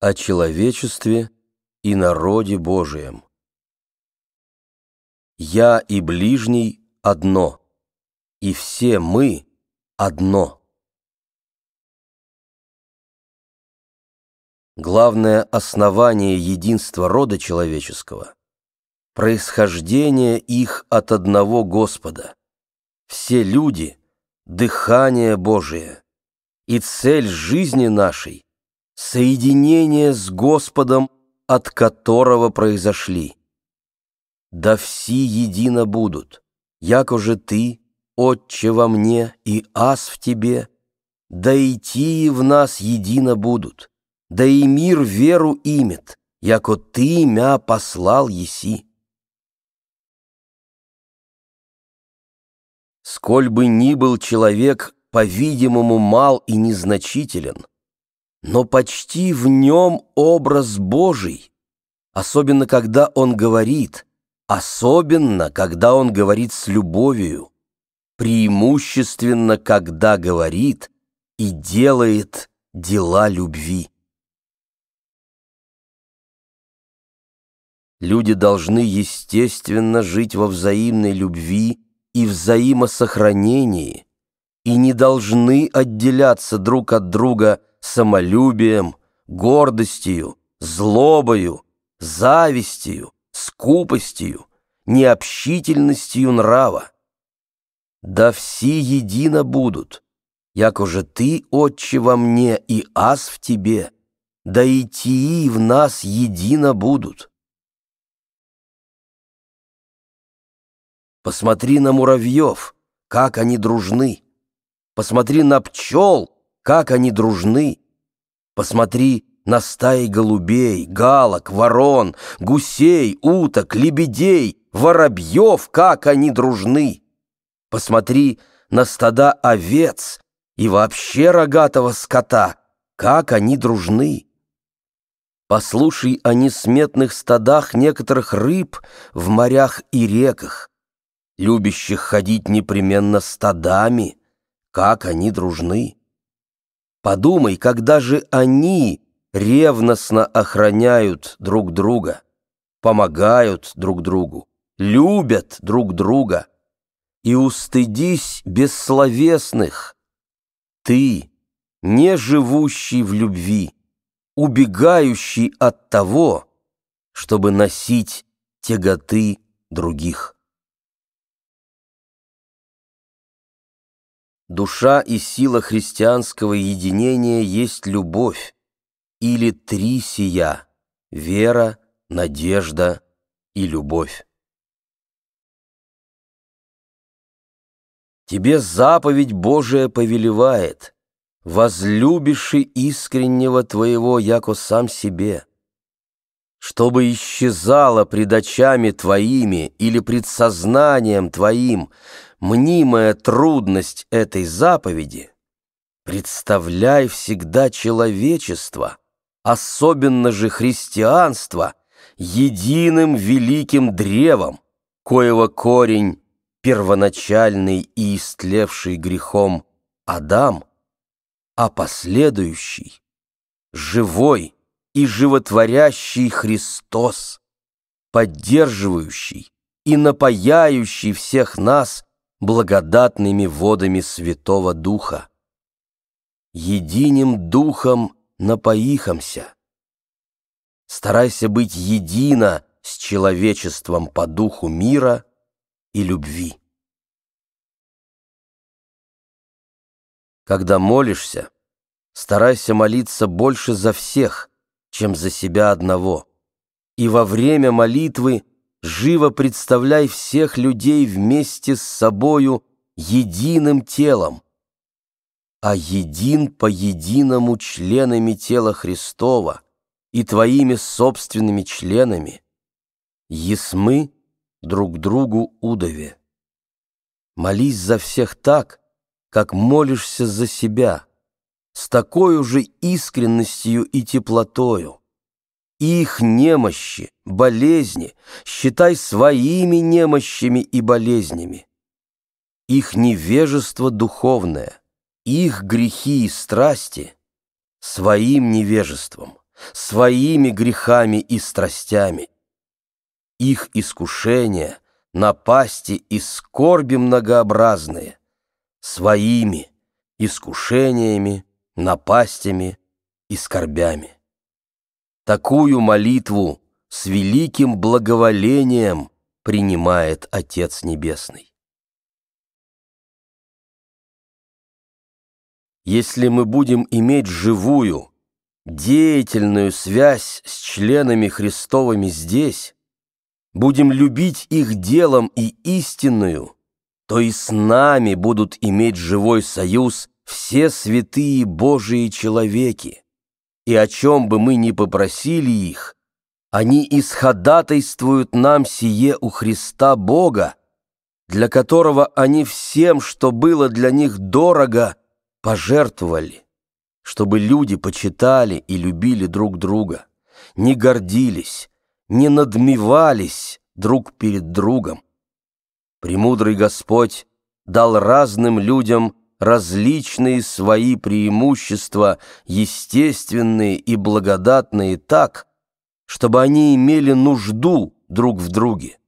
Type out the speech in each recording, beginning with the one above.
о человечестве и народе Божием. Я и ближний одно, и все мы одно. Главное основание единства рода человеческого – происхождение их от одного Господа. Все люди – дыхание Божие, и цель жизни нашей соединение с Господом, от которого произошли. Да все едино будут, яко же ты, Отче во мне и Ас в тебе, да и ти в нас едино будут, да и мир веру имет, яко ты мя послал еси. Сколь бы ни был человек, по-видимому, мал и незначителен, но почти в нем образ Божий, особенно когда он говорит, особенно когда он говорит с любовью, преимущественно когда говорит и делает дела любви. Люди должны, естественно, жить во взаимной любви и взаимосохранении и не должны отделяться друг от друга – самолюбием, гордостью, злобою, завистью, скупостью, необщительностью нрава. Да все едино будут, якоже ты, отче, во мне и Ас в тебе, да и тии в нас едино будут. Посмотри на муравьев, как они дружны. Посмотри на пчел, как они дружны! Посмотри на стаи голубей, галок, ворон, гусей, уток, лебедей, воробьев, как они дружны! Посмотри на стада овец и вообще рогатого скота, как они дружны! Послушай о несметных стадах некоторых рыб в морях и реках, любящих ходить непременно стадами, как они дружны! Подумай, когда же они ревностно охраняют друг друга, помогают друг другу, любят друг друга. И устыдись бессловесных. Ты, не живущий в любви, убегающий от того, чтобы носить тяготы других. Душа и сила христианского единения есть любовь, или три сия — вера, надежда и любовь. Тебе заповедь Божия повелевает, возлюбиши искреннего твоего, яко сам себе чтобы исчезало пред очами твоими или пред сознанием твоим мнимая трудность этой заповеди, представляй всегда человечество, особенно же христианство, единым великим древом, коего корень первоначальный и истлевший грехом Адам, а последующий — живой — и животворящий Христос, поддерживающий и напаяющий всех нас благодатными водами Святого Духа. Единим Духом напоихомся. Старайся быть едино с человечеством по духу мира и любви. Когда молишься, старайся молиться больше за всех – чем за себя одного. И во время молитвы живо представляй всех людей вместе с собою единым телом, а един по единому членами тела Христова и твоими собственными членами, есмы друг другу удове. Молись за всех так, как молишься за себя, с такой же искренностью и теплотою. Их немощи, болезни считай своими немощами и болезнями. Их невежество духовное, их грехи и страсти своим невежеством, своими грехами и страстями. Их искушения, напасти и скорби многообразные своими искушениями, напастями и скорбями. Такую молитву с великим благоволением принимает Отец Небесный. Если мы будем иметь живую, деятельную связь с членами Христовыми здесь, будем любить их делом и истинную, то и с нами будут иметь живой союз все святые Божии человеки, и о чем бы мы ни попросили их, они исходатайствуют нам сие у Христа Бога, для которого они всем, что было для них дорого, пожертвовали, чтобы люди почитали и любили друг друга, не гордились, не надмевались друг перед другом. Премудрый Господь дал разным людям различные свои преимущества, естественные и благодатные так, чтобы они имели нужду друг в друге.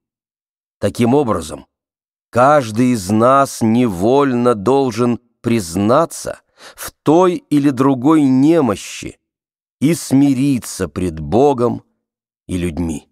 Таким образом, каждый из нас невольно должен признаться в той или другой немощи и смириться пред Богом и людьми.